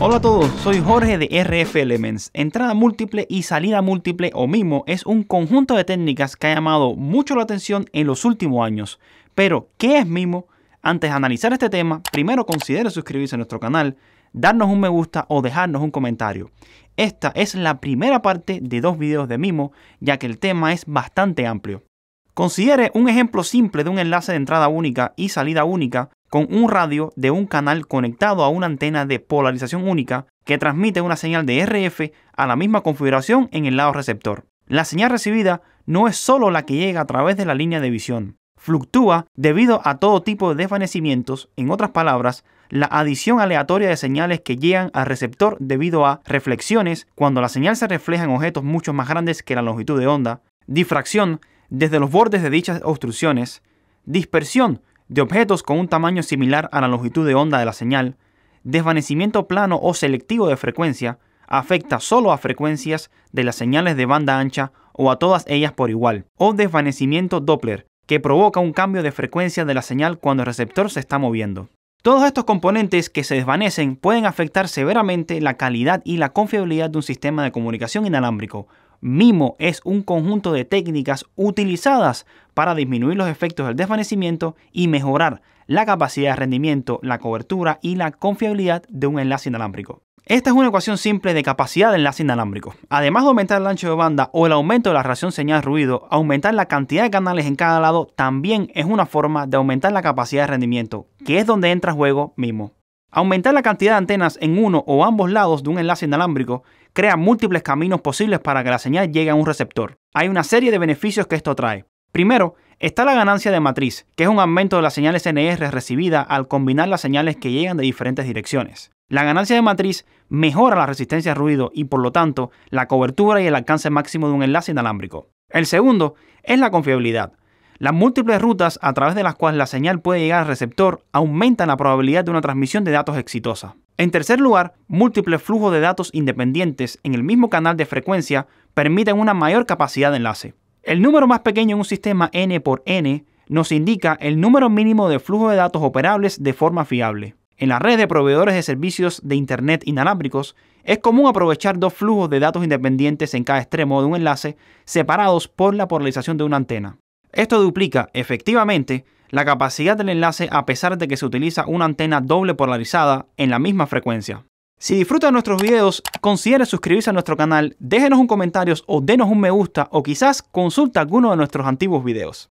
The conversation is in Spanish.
Hola a todos, soy Jorge de RF Elements. Entrada múltiple y salida múltiple o MIMO es un conjunto de técnicas que ha llamado mucho la atención en los últimos años. Pero, ¿qué es MIMO? Antes de analizar este tema, primero considere suscribirse a nuestro canal, darnos un me gusta o dejarnos un comentario. Esta es la primera parte de dos videos de MIMO, ya que el tema es bastante amplio. Considere un ejemplo simple de un enlace de entrada única y salida única con un radio de un canal conectado a una antena de polarización única que transmite una señal de RF a la misma configuración en el lado receptor. La señal recibida no es solo la que llega a través de la línea de visión, fluctúa debido a todo tipo de desvanecimientos, en otras palabras, la adición aleatoria de señales que llegan al receptor debido a reflexiones cuando la señal se refleja en objetos mucho más grandes que la longitud de onda, difracción desde los bordes de dichas obstrucciones, dispersión de objetos con un tamaño similar a la longitud de onda de la señal, desvanecimiento plano o selectivo de frecuencia afecta solo a frecuencias de las señales de banda ancha o a todas ellas por igual, o desvanecimiento Doppler, que provoca un cambio de frecuencia de la señal cuando el receptor se está moviendo. Todos estos componentes que se desvanecen pueden afectar severamente la calidad y la confiabilidad de un sistema de comunicación inalámbrico, Mimo es un conjunto de técnicas utilizadas para disminuir los efectos del desvanecimiento y mejorar la capacidad de rendimiento, la cobertura y la confiabilidad de un enlace inalámbrico. Esta es una ecuación simple de capacidad de enlace inalámbrico. Además de aumentar el ancho de banda o el aumento de la relación señal-ruido, aumentar la cantidad de canales en cada lado también es una forma de aumentar la capacidad de rendimiento, que es donde entra juego MIMO. Aumentar la cantidad de antenas en uno o ambos lados de un enlace inalámbrico crea múltiples caminos posibles para que la señal llegue a un receptor. Hay una serie de beneficios que esto trae. Primero, está la ganancia de matriz, que es un aumento de las señales NR recibida al combinar las señales que llegan de diferentes direcciones. La ganancia de matriz mejora la resistencia al ruido y por lo tanto la cobertura y el alcance máximo de un enlace inalámbrico. El segundo es la confiabilidad. Las múltiples rutas a través de las cuales la señal puede llegar al receptor aumentan la probabilidad de una transmisión de datos exitosa. En tercer lugar, múltiples flujos de datos independientes en el mismo canal de frecuencia permiten una mayor capacidad de enlace. El número más pequeño en un sistema n por n nos indica el número mínimo de flujos de datos operables de forma fiable. En la red de proveedores de servicios de Internet inalámbricos, es común aprovechar dos flujos de datos independientes en cada extremo de un enlace separados por la polarización de una antena. Esto duplica efectivamente la capacidad del enlace a pesar de que se utiliza una antena doble polarizada en la misma frecuencia. Si disfruta nuestros videos, considere suscribirse a nuestro canal, déjenos un comentario o denos un me gusta o quizás consulta alguno de nuestros antiguos videos.